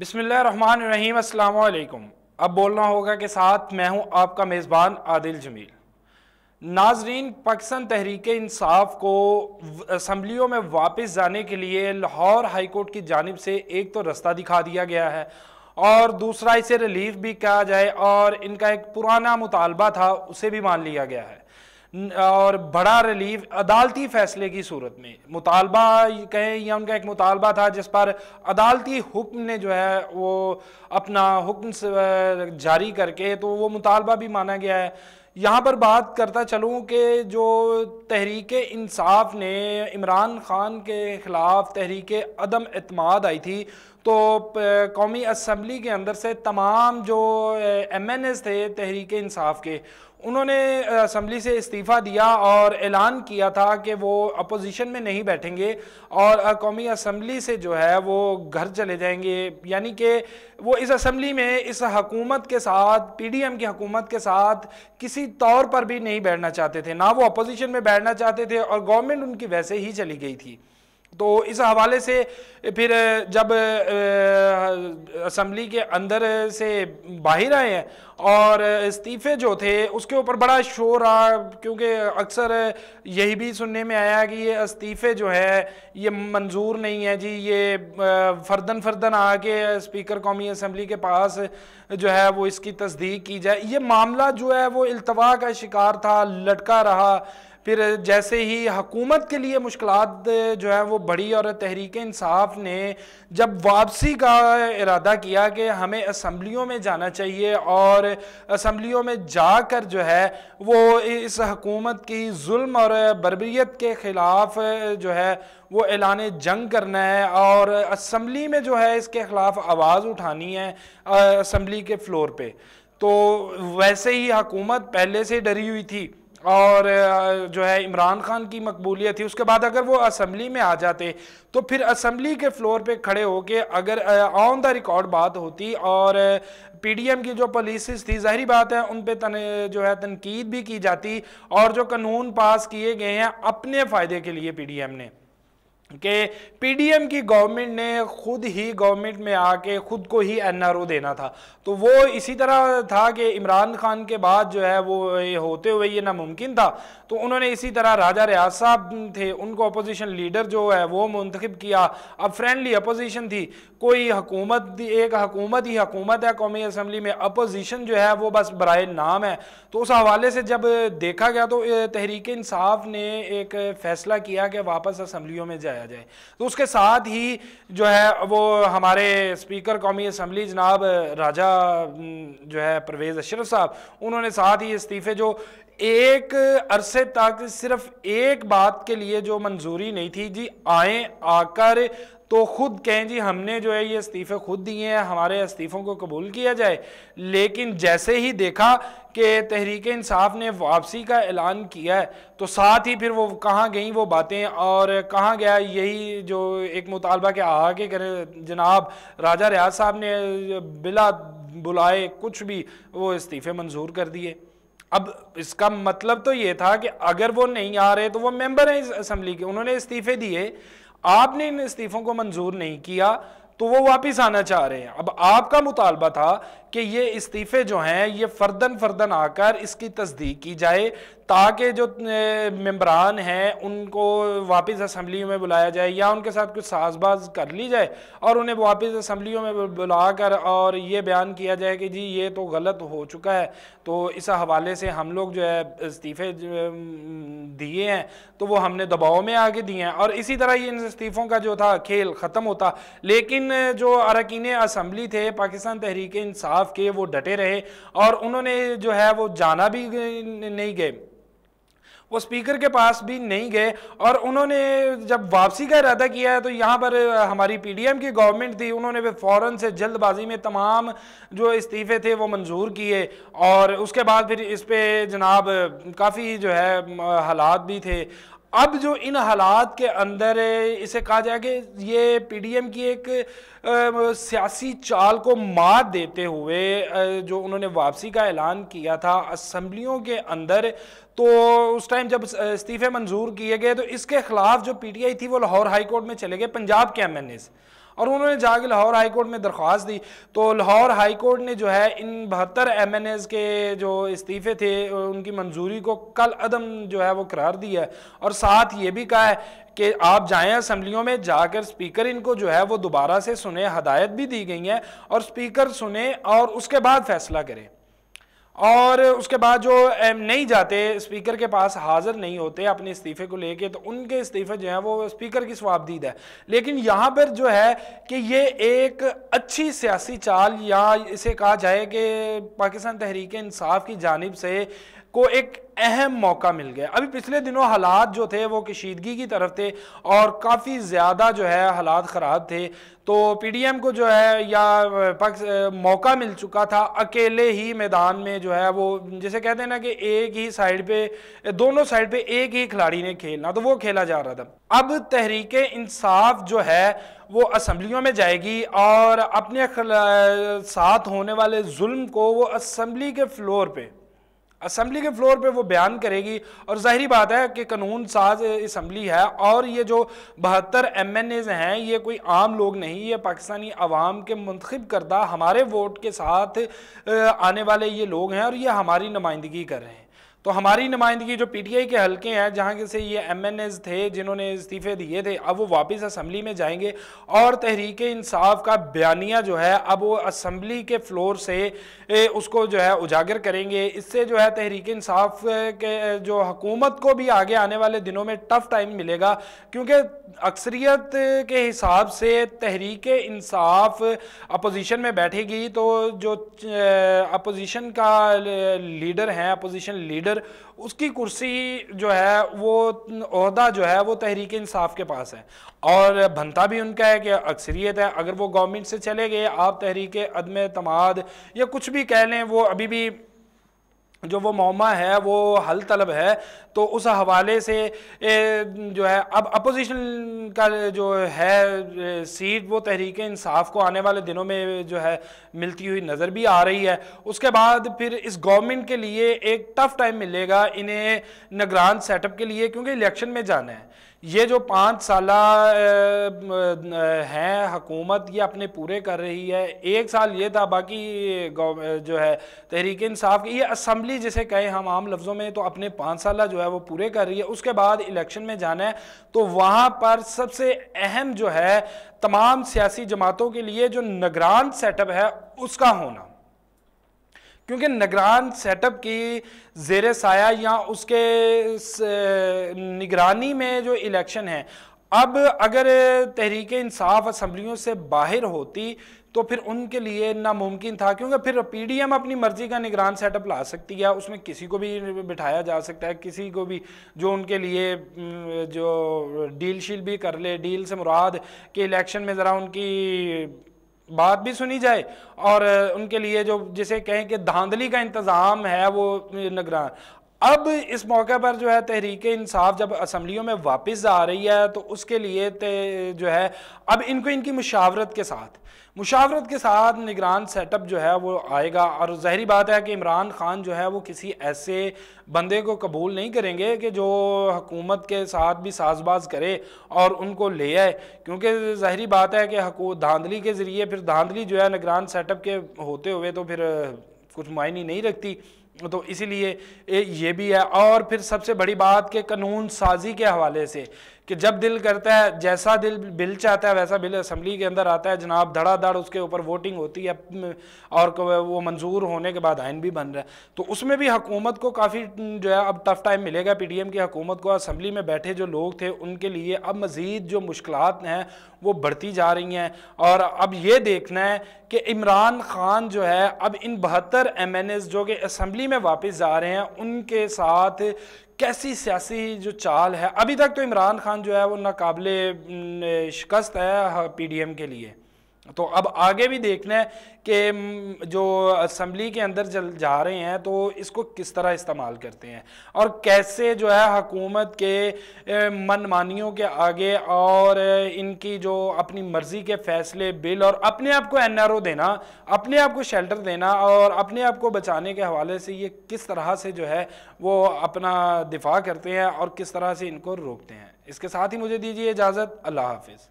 बिसमीम अल्लाम अब बोलना होगा के साथ मैं हूं आपका मेज़बान आदिल जमील नाजरीन पाकिस्तान तहरीक इंसाफ को असम्बलियों में वापस जाने के लिए लाहौर हाईकोर्ट की जानब से एक तो रास्ता दिखा दिया गया है और दूसरा इसे रिलीफ भी कहा जाए और इनका एक पुराना मुतालबा था उसे भी मान लिया गया है और बड़ा रिलीफ अदालती फैसले की सूरत में मुतालबा कहें या उनका एक मुतालबा था जिस पर अदालती हुक्म ने जो है वो अपना हुक्म जारी करके तो वो मुतालबा भी माना गया है यहाँ पर बात करता चलूँ कि जो तहरीक इंसाफ ने इमरान ख़ान के ख़िलाफ़ तहरीक अदम अतमाद आई थी तो कौमी असम्बली के अंदर से तमाम जो एम एन एस थे तहरीक इंसाफ के उन्होंने असम्बली से इस्तीफ़ा दिया और ऐलान किया था कि वो अपोजिशन में नहीं बैठेंगे और कौमी असम्बली से जो है वो घर चले जाएंगे यानी कि वो इस असम्बली में इस हकूमत के साथ पी डी एम की हकूमत के साथ किसी तौर पर भी नहीं बैठना चाहते थे ना वो अपोजिशन में बैठना चाहते थे और गवर्नमेंट उनकी वैसे ही चली गई थी तो इस हवाले से फिर जब असम्बली के अंदर से बाहर आए हैं और इस्तीफे जो थे उसके ऊपर बड़ा शोर रहा क्योंकि अक्सर यही भी सुनने में आया कि ये इस्तीफे जो है ये मंजूर नहीं है जी ये फर्दन फर्दन आके स्पीकर कौमी असम्बली के पास जो है वो इसकी तस्दीक की जाए ये मामला जो है वो अल्तवा का शिकार था लटका रहा फिर जैसे ही हकूमत के लिए मुश्किल जो है वो बड़ी और तहरीक इंसाफ ने जब वापसी का इरादा किया कि हमें असम्बलियों में जाना चाहिए और असम्बलियों में जाकर जो है वो इस हकूमत की जुल्म और बरबरीत के ख़िलाफ़ जो है वो ऐलान जंग करना है और असम्बली में जो है इसके ख़िलाफ़ आवाज़ उठानी है असम्बली के फ्लोर पर तो वैसे ही हकूमत पहले से डरी हुई थी और जो है इमरान खान की मकबूलियत थी उसके बाद अगर वो असम्बली में आ जाते तो फिर असम्बली के फ्लोर पे खड़े होके अगर ऑन द रिकॉर्ड बात होती और पीडीएम की जो पॉलिसीज थी जहरी बात है उन पे तन, जो है तनकीद भी की जाती और जो कानून पास किए गए हैं अपने फ़ायदे के लिए पीडीएम ने कि पीडीएम की गवर्नमेंट ने खुद ही गवर्नमेंट में आके खुद को ही एनआरओ देना था तो वो इसी तरह था कि इमरान खान के बाद जो है वो ये होते हुए ये नामुमकिन था तो उन्होंने इसी तरह राजा रियाज साहब थे उनको अपोजिशन लीडर जो है वो मुंतखब किया अब फ्रेंडली अपोजिशन थी कोई हकूमत एक हकूमत ही हकूमत है कौमी असम्बली में अपोजिशन जो है वो बस बर नाम है तो उस हवाले से जब देखा गया तो तहरीक इंसाफ ने एक फ़ैसला किया कि वापस असम्बलियों में जाए लाया जाए तो उसके साथ ही जो है वो हमारे स्पीकर कौमी असम्बली जनाब राजा जो है परवेज़ अशरफ साहब उन्होंने साथ ही इस्तीफ़े जो एक अरसे तक सिर्फ एक बात के लिए जो मंजूरी नहीं थी जी आए आकर तो खुद कहें जी हमने जो है ये इस्तीफ़े खुद दिए हैं हमारे इस्तीफ़ों को कबूल किया जाए लेकिन जैसे ही देखा कि तहरीक इंसाफ ने वापसी का ऐलान किया है तो साथ ही फिर वो कहाँ गई वो बातें और कहाँ गया यही जो एक मुतालबा के आगे करें जनाब राजा रियाज साहब ने बिला बुलाए कुछ भी वो इस्तीफ़े मंजूर कर दिए अब इसका मतलब तो ये था कि अगर वो नहीं आ रहे तो वो मेंबर हैं इस असम्बली के उन्होंने इस्तीफे दिए आपने इन इस्तीफों को मंजूर नहीं किया तो वो वापस आना चाह रहे हैं अब आपका मुतालबा था कि ये इस्तीफे जो हैं ये फर्दन फर्दन आकर इसकी तस्दीक की जाए ताकि जो मम्बरान हैं उनको वापस असम्बली में बुलाया जाए या उनके साथ कुछ साजबाज कर ली जाए और उन्हें वापस असम्बली में बुला कर और ये बयान किया जाए कि जी ये तो गलत हो चुका है तो इस हवाले से हम लोग जो है इस्तीफ़े दिए हैं तो वो हमने दबाव में आके दिए हैं और इसी तरह ये इन इस्तीफ़ों का जो था खेल ख़त्म होता लेकिन जो अरकान असम्बली थे पाकिस्तान तहरीक इंसाफ खिलाफ किए वो डटे रहे और उन्होंने जो है वो जाना भी नहीं गए वो स्पीकर के पास भी नहीं गए और उन्होंने जब वापसी का इरादा किया है तो यहाँ पर हमारी पीडीएम की गवर्नमेंट थी उन्होंने वे फ़ौरन से जल्दबाजी में तमाम जो इस्तीफ़े थे वो मंजूर किए और उसके बाद फिर इस पर जनाब काफ़ी जो है हालात भी थे अब जो इन हालात के अंदर इसे कहा जाए कि ये पीडीएम की एक सियासी चाल को मात देते हुए आ, जो उन्होंने वापसी का ऐलान किया था असम्बलियों के अंदर तो उस टाइम जब इस्तीफे मंजूर किए गए तो इसके खिलाफ जो पीटीआई थी वो लाहौर हाई कोर्ट में चले गए पंजाब के एम एन एस और उन्होंने जाके लाहौर हाई कोर्ट में दरख्वास्त दी तो लाहौर हाई कोर्ट ने जो है इन बहत्तर एम एन एज़ के जो इस्तीफ़े थे उनकी मंजूरी को कल अदम जो है वो करार दिया है और साथ ये भी कहा है कि आप जाएं असम्बलियों में जाकर स्पीकर इनको जो है वो दोबारा से सुने हदायत भी दी गई हैं और स्पीकर सुने और उसके बाद फैसला करें और उसके बाद जो नहीं जाते स्पीकर के पास हाजिर नहीं होते अपने इस्तीफे को लेके तो उनके इस्तीफे जो हैं वो स्पीकर की स्वाबदीद है लेकिन यहाँ पर जो है कि ये एक अच्छी सियासी चाल या इसे कहा जाए कि पाकिस्तान तहरीक इंसाफ की जानब से को एक अहम मौका मिल गया अभी पिछले दिनों हालात जो थे वो कशीदगी की तरफ थे और काफ़ी ज़्यादा जो है हालात ख़राब थे तो पीडीएम को जो है या पक्ष मौका मिल चुका था अकेले ही मैदान में जो है वो जैसे कहते हैं ना कि एक ही साइड पे दोनों साइड पे एक ही खिलाड़ी ने खेलना तो वो खेला जा रहा था अब तहरीक इंसाफ जो है वो असम्बलियों में जाएगी और अपने साथ होने वाले जुल्म को वो असम्बली के फ्लोर पर असम्बली के फ्लोर पे वो बयान करेगी और ज़ाहरी बात है कि कानून साज इसम्बली है और ये जो बहत्तर एम एन एज़ हैं ये कोई आम लोग नहीं ये पाकिस्तानी अवाम के मंतखब करदा हमारे वोट के साथ आने वाले ये लोग हैं और ये हमारी नुमाइंदगी कर रहे हैं तो हमारी नुमाइंदगी जो पीटीआई के हल्के हैं जहाँ के से ये एमएनएस थे जिन्होंने इस्तीफे दिए थे अब वो वापस असम्बली में जाएंगे और तहरीक इंसाफ का बयानिया जो है अब वो असम्बली के फ्लोर से ए, उसको जो है उजागर करेंगे इससे जो है तहरीक इंसाफ के जो हकूमत को भी आगे आने वाले दिनों में टफ टाइम मिलेगा क्योंकि अक्सरियत के हिसाब से तहरीक इंसाफ अपोजिशन में बैठेगी तो जो अपोजिशन का लीडर हैं अपोजिशन लीडर लीडर उसकी कुर्सी जो है वो अहदा जो है वो तहरीक इंसाफ के पास है और भनता भी उनका है कि अक्सरियत है अगर वो गवर्नमेंट से चले गए आप तहरीक अदम तमाद या कुछ भी कह लें वो अभी भी जो वो मोमा है वो हल तलब है तो उस हवाले से ए, जो है अब अपोजिशन का जो है सीट वो तहरीक इंसाफ को आने वाले दिनों में जो है मिलती हुई नज़र भी आ रही है उसके बाद फिर इस गवर्नमेंट के लिए एक टफ़ टाइम मिलेगा इन्हें नगरान सेटअप के लिए क्योंकि इलेक्शन में जाना है ये जो पाँच साल हैं हकूमत ये अपने पूरे कर रही है एक साल ये था बाकी जो है तहरीक इंसाफ की ये असम्बली जिसे कहें हम आम लफ्ज़ों में तो अपने पाँच साल जो है वो पूरे कर रही है उसके बाद इलेक्शन में जाना है तो वहाँ पर सबसे अहम जो है तमाम सियासी जमातों के लिए जो नगरान सेटअप है उसका होना क्योंकि निगरान सेटअप की जेर साया या उसके निगरानी में जो इलेक्शन है अब अगर तहरीक इंसाफ असम्बलियों से बाहर होती तो फिर उनके लिए नामुमकिन था क्योंकि फिर पीडीएम अपनी मर्जी का निगरान सेटअप ला सकती है उसमें किसी को भी बिठाया जा सकता है किसी को भी जो उनके लिए जो डील शील भी कर ले डील से मुराद के इलेक्शन में ज़रा उनकी बात भी सुनी जाए और उनके लिए जो जिसे कहें कि धांधली का इंतज़ाम है वो निगरान अब इस मौके पर जो है तहरीक इंसाफ जब असम्बलियों में वापस आ रही है तो उसके लिए जो है अब इनको इनकी मुशावरत के साथ मुशावरत के साथ निगरान सेटअप जो है वो आएगा और जहरी बात है कि इमरान ख़ान जो है वो किसी ऐसे बंदे को कबूल नहीं करेंगे कि जो हकूमत के साथ भी साजबाज करे और उनको ले आए क्योंकि जहरी बात है कि धांधली के ज़रिए फिर धांधली जो है निगरान सेटअप के होते हुए तो फिर कुछ मायने नहीं रखती तो इसीलिए ये भी है और फिर सबसे बड़ी बात के कानून साजी के हवाले से कि जब दिल करता है जैसा दिल बिल चाहता है वैसा बिल असम्बली के अंदर आता है जनाब धड़ाधड़ उसके ऊपर वोटिंग होती है और वो मंजूर होने के बाद आइन भी बन रहा है तो उसमें भी हुकूमत को काफ़ी जो है अब टफ़ टाइम मिलेगा पी डी एम की हकूमत को असम्बली में बैठे जो लोग थे उनके लिए अब मज़ीद जो मुश्किल हैं वो बढ़ती जा रही हैं और अब ये देखना है कि इमरान ख़ान जो है अब इन बहत्तर एम एन एस जो कि असम्बली में वापस जा रहे हैं उनके साथ कैसी सियासी जो चाल है अभी तक तो इमरान खान जो है वो नाकबले शिकस्त है पी डी एम के लिए तो अब आगे भी देखना है कि जो असम्बली के अंदर जल जा रहे हैं तो इसको किस तरह इस्तेमाल करते हैं और कैसे जो है हकूमत के मनमानियों के आगे और इनकी जो अपनी मर्ज़ी के फैसले बिल और अपने आप को एन देना अपने आप को शेल्टर देना और अपने आप को बचाने के हवाले से ये किस तरह से जो है वो अपना दिफा करते हैं और किस तरह से इनको रोकते हैं इसके साथ ही मुझे दीजिए इजाज़त अल्लाह हाफिज़